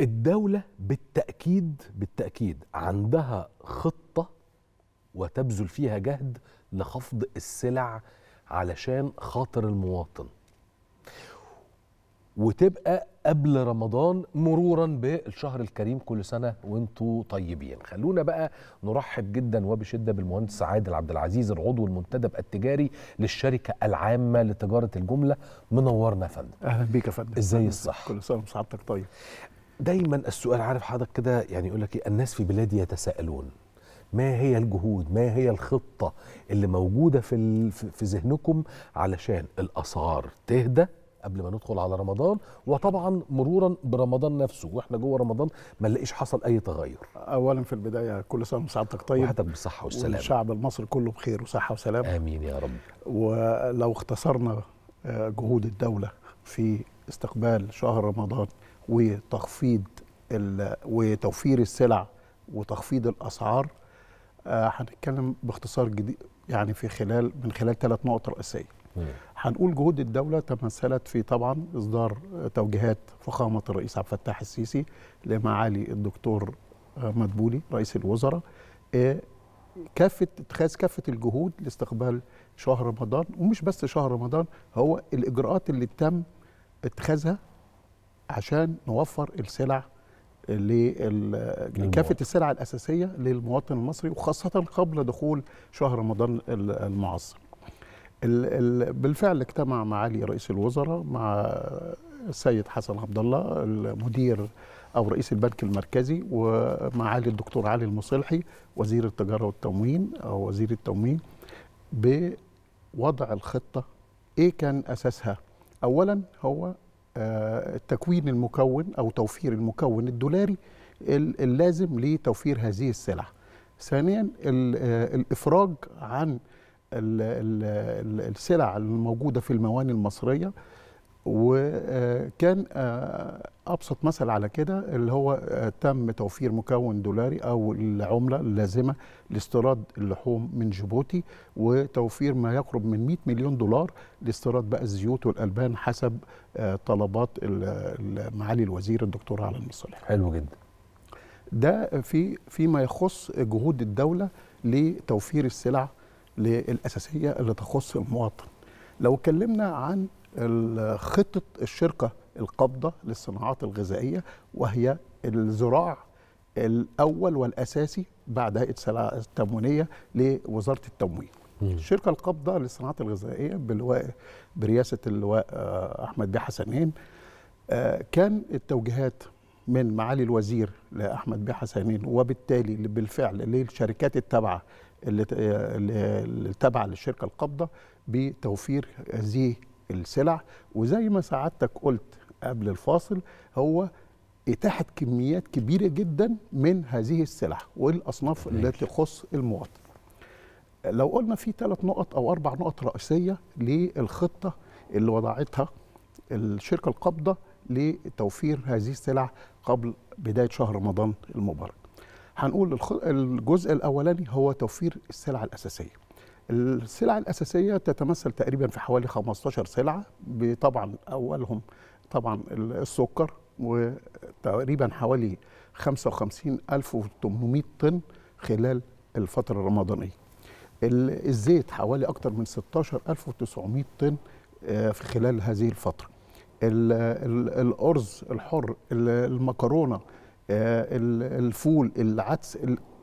الدولة بالتأكيد بالتأكيد عندها خطة وتبذل فيها جهد لخفض السلع علشان خاطر المواطن وتبقى قبل رمضان مرورا بالشهر الكريم كل سنه وانتم طيبين خلونا بقى نرحب جدا وبشده بالمهندس عادل عبد العزيز العضو المنتدب التجاري للشركه العامه لتجاره الجمله منورنا يا فندم اهلا بيك يا فندم ازاي الصح كل سنه وسعادتك طيب دايما السؤال عارف حضرتك كده يعني يقول لك إيه؟ الناس في بلادي يتساءلون ما هي الجهود ما هي الخطه اللي موجوده في في ذهنكم علشان الاسعار تهدى قبل ما ندخل على رمضان وطبعا مرورا برمضان نفسه واحنا جوه رمضان ما نلاقيش حصل اي تغير اولا في البدايه كل سنه وسعادتك طيب وحدك بالصحه والسلامه والشعب المصري كله بخير وصحه وسلامه امين يا رب ولو اختصرنا آه، جهود الدوله في استقبال شهر رمضان وتخفيض وتوفير السلع وتخفيض الاسعار آه، هنتكلم باختصار جديد يعني في خلال من خلال ثلاث نقط رئيسيه هنقول جهود الدوله تمثلت في طبعا اصدار توجيهات فخامه الرئيس عبد الفتاح السيسي لمعالي الدكتور آه، مدبولي رئيس الوزراء آه، كافه اتخاذ كافه الجهود لاستقبال شهر رمضان ومش بس شهر رمضان هو الاجراءات اللي تم اتخاذها عشان نوفر السلع لكافه السلع الاساسيه للمواطن المصري وخاصه قبل دخول شهر رمضان المعاصر. بالفعل اجتمع معالي رئيس الوزراء مع السيد حسن عبد الله المدير او رئيس البنك المركزي ومعالي الدكتور علي المصلحي وزير التجاره والتموين او وزير التموين بوضع الخطه ايه كان اساسها؟ اولا هو آه، تكوين المكون أو توفير المكون الدولاري اللازم لتوفير هذه السلع ثانيا آه، الإفراج عن السلع الموجودة في المواني المصرية وكان آه، ابسط مثل على كده اللي هو آه، تم توفير مكون دولاري او العمله اللازمه لاستيراد اللحوم من جيبوتي وتوفير ما يقرب من 100 مليون دولار لاستيراد بقى الزيوت والالبان حسب آه، طلبات معالي الوزير الدكتور علي المصالح حلو جدا ده في فيما يخص جهود الدوله لتوفير السلع الاساسيه اللي تخص المواطن لو اتكلمنا عن خطه الشركه القابضه للصناعات الغذائيه وهي الزراع الاول والاساسي بعد هيئه التموينيه لوزاره التموين. الشركه القابضه للصناعات الغذائيه بلواء برئاسه اللواء آه، احمد بيه حسنين آه، كان التوجيهات من معالي الوزير لاحمد بيه حسنين وبالتالي بالفعل للشركات التابعه اللي اللي تابعه للشركه القابضه بتوفير هذه السلع وزي ما سعادتك قلت قبل الفاصل هو اتاحه كميات كبيره جدا من هذه السلع والاصناف التي تخص المواطن. لو قلنا في ثلاث نقط او اربع نقط رئيسيه للخطه اللي وضعتها الشركه القابضه لتوفير هذه السلع قبل بدايه شهر رمضان المبارك. هنقول الجزء الاولاني هو توفير السلع الاساسيه السلع الاساسيه تتمثل تقريبا في حوالي 15 سلعه طبعا اولهم طبعا السكر وتقريبا حوالي 55800 طن خلال الفتره الرمضانيه الزيت حوالي اكثر من 16900 طن آه، في خلال هذه الفتره الارز الحر المكرونه آه، الفول العدس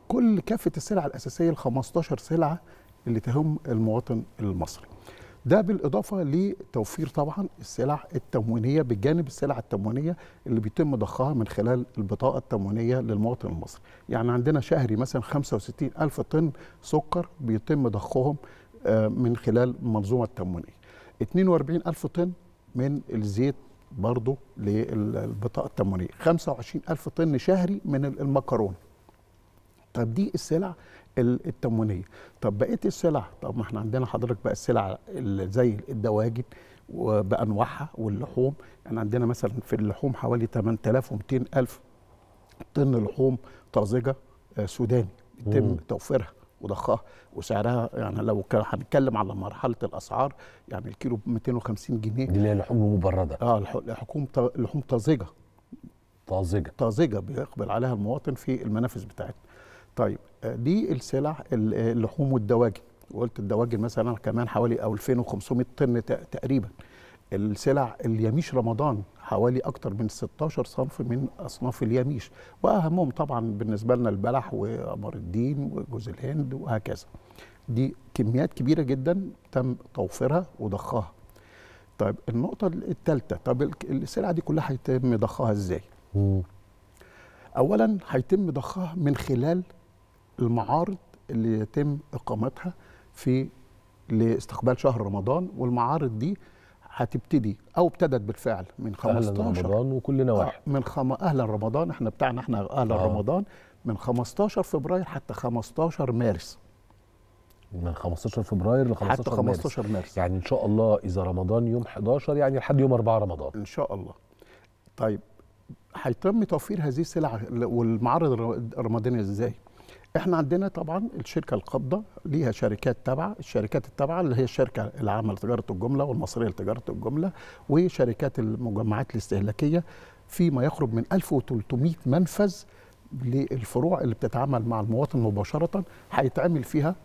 كل كافه السلع الاساسيه ال 15 سلعه اللي تهم المواطن المصري. ده بالاضافه لتوفير طبعا السلع التموينيه بجانب السلع التموينيه اللي بيتم ضخها من خلال البطاقه التموينيه للمواطن المصري. يعني عندنا شهري مثلا 65 الف طن سكر بيتم ضخهم آه، من خلال المنظومه التموينيه. 42 الف طن من الزيت برضه للبطاقه التموينيه 25000 طن شهري من المكرونه طب دي السلع التموينيه طب بقيه السلع طب ما احنا عندنا حضرتك بقى السلع زي الدواجن وبانواعها واللحوم يعني عندنا مثلا في اللحوم حوالي 8200 الف طن لحوم طازجه آه، سوداني يتم توفيرها وضخها وسعرها يعني لو هنتكلم على مرحله الاسعار يعني الكيلو ب 250 جنيه دي اللي هي لحوم مبرده اه لحوم لحوم طازجه طازجه طازجه بيقبل عليها المواطن في المنافس بتاعتنا طيب آه، دي السلع اللحوم والدواجن وقلت الدواجن مثلا كمان حوالي 2500 طن تقريبا السلع اليميش رمضان حوالي اكتر من 16 صنف من اصناف اليميش واهمهم طبعا بالنسبه لنا البلح وقمر الدين وجوز الهند وهكذا دي كميات كبيره جدا تم توفيرها وضخها طيب النقطه الثالثه طب السلع دي كلها هيتم ضخها ازاي اولا هيتم ضخها من خلال المعارض اللي يتم اقامتها في لاستقبال شهر رمضان والمعارض دي هتبتدي او ابتدت بالفعل من 15 اهلا رمضان وكلنا واحد آه، من خم... اهلا رمضان احنا بتاعنا احنا اهلا آه. رمضان من 15 فبراير حتى 15 مارس من 15 فبراير ل 15 حتى 15 مارس. مارس يعني ان شاء الله اذا رمضان يوم 11 يعني لحد يوم 4 رمضان ان شاء الله طيب هيتم توفير هذه السلع والمعارض الرمضانيه ازاي احنا عندنا طبعا الشركه القابضه ليها شركات تابعه الشركات التابعه اللي هي الشركه العامه لتجاره الجمله والمصريه لتجاره الجمله وشركات المجمعات الاستهلاكيه فيما يقرب من 1300 منفذ للفروع اللي بتتعامل مع المواطن مباشره هيتعمل فيها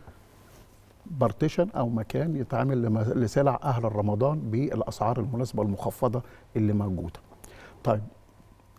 بارتيشن او مكان يتعامل لسلع اهل رمضان بالاسعار المناسبه المخفضه اللي موجوده. طيب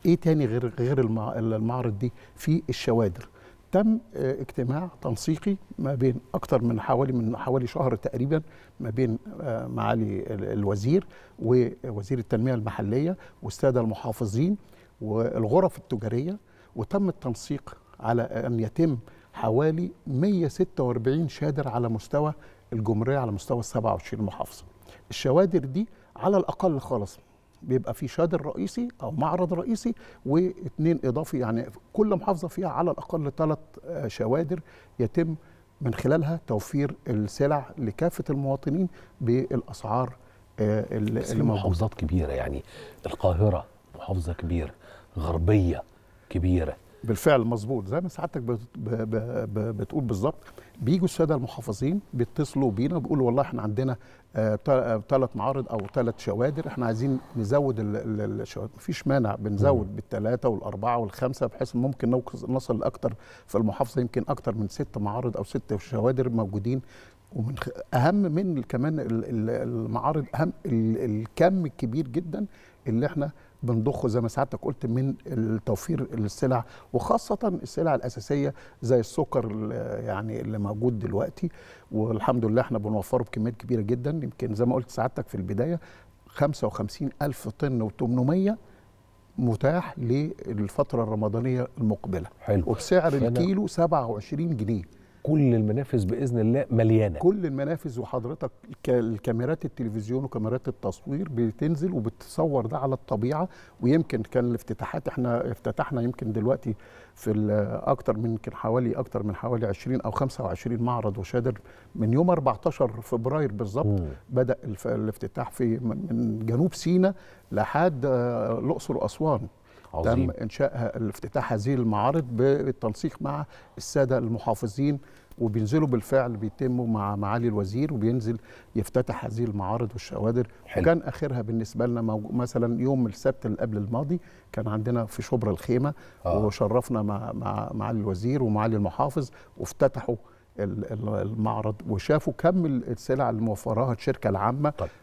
ايه تاني غير غير المعرض دي؟ في الشوادر. تم آه، اجتماع تنسيقي ما بين اكثر من حوالي من حوالي شهر تقريبا ما بين آه، معالي الوزير ووزير التنميه المحليه والساده المحافظين والغرف التجاريه وتم التنسيق على ان يتم حوالي 146 شادر على مستوى الجمهوريه على مستوى ال 27 محافظه. الشوادر دي على الاقل خالص بيبقى في شادر رئيسي او معرض رئيسي واثنين اضافي يعني كل محافظه فيها على الاقل ثلاث آه، شوادر يتم من خلالها توفير السلع لكافه المواطنين بالاسعار آه، اللي محافظات كبيره يعني القاهره محافظه كبيره غربيه كبيره بالفعل مظبوط زي ما سعادتك بتقول بالظبط بيجوا الساده المحافظين بيتصلوا بينا بيقولوا والله احنا عندنا ثلاث آه، آه، معارض او ثلاث شوادر احنا عايزين نزود الشوادر مفيش مانع بنزود بالثلاثه والاربعه والخمسه بحيث ممكن نوصل لاكثر في المحافظه يمكن اكثر من ست معارض او ست شوادر موجودين ومن اهم من كمان المعارض اهم الكم الكبير جدا اللي احنا بنضخه زي ما سعادتك قلت من توفير السلع وخاصه السلع الاساسيه زي السكر اللي يعني اللي موجود دلوقتي والحمد لله احنا بنوفره بكميات كبيره جدا يمكن زي ما قلت سعادتك في البدايه 55 ألف طن و800 متاح للفترة الرمضانية المقبلة حلو وبسعر الكيلو 27 جنيه كل المنافذ باذن الله مليانه كل المنافذ وحضرتك الكاميرات التلفزيون وكاميرات التصوير بتنزل وبتصور ده على الطبيعه ويمكن كان الافتتاحات احنا افتتحنا يمكن دلوقتي في اكتر من يمكن حوالي اكتر من حوالي 20 او 25 معرض وشادر من يوم 14 فبراير بالظبط بدا الافتتاح في من جنوب سيناء لحد آه، الاقصر واسوان عظيم. تم انشاء افتتاح هذه المعارض بالتنسيق مع الساده المحافظين وبينزلوا بالفعل بيتموا مع معالي الوزير وبينزل يفتتح هذه المعارض والشوادر حلو. وكان اخرها بالنسبه لنا مثلا يوم السبت اللي قبل الماضي كان عندنا في شبرا الخيمه آه. وشرفنا مع مع معالي الوزير ومعالي المحافظ وافتتحوا المعرض وشافوا كم السلع اللي موفراها الشركه العامه طيب.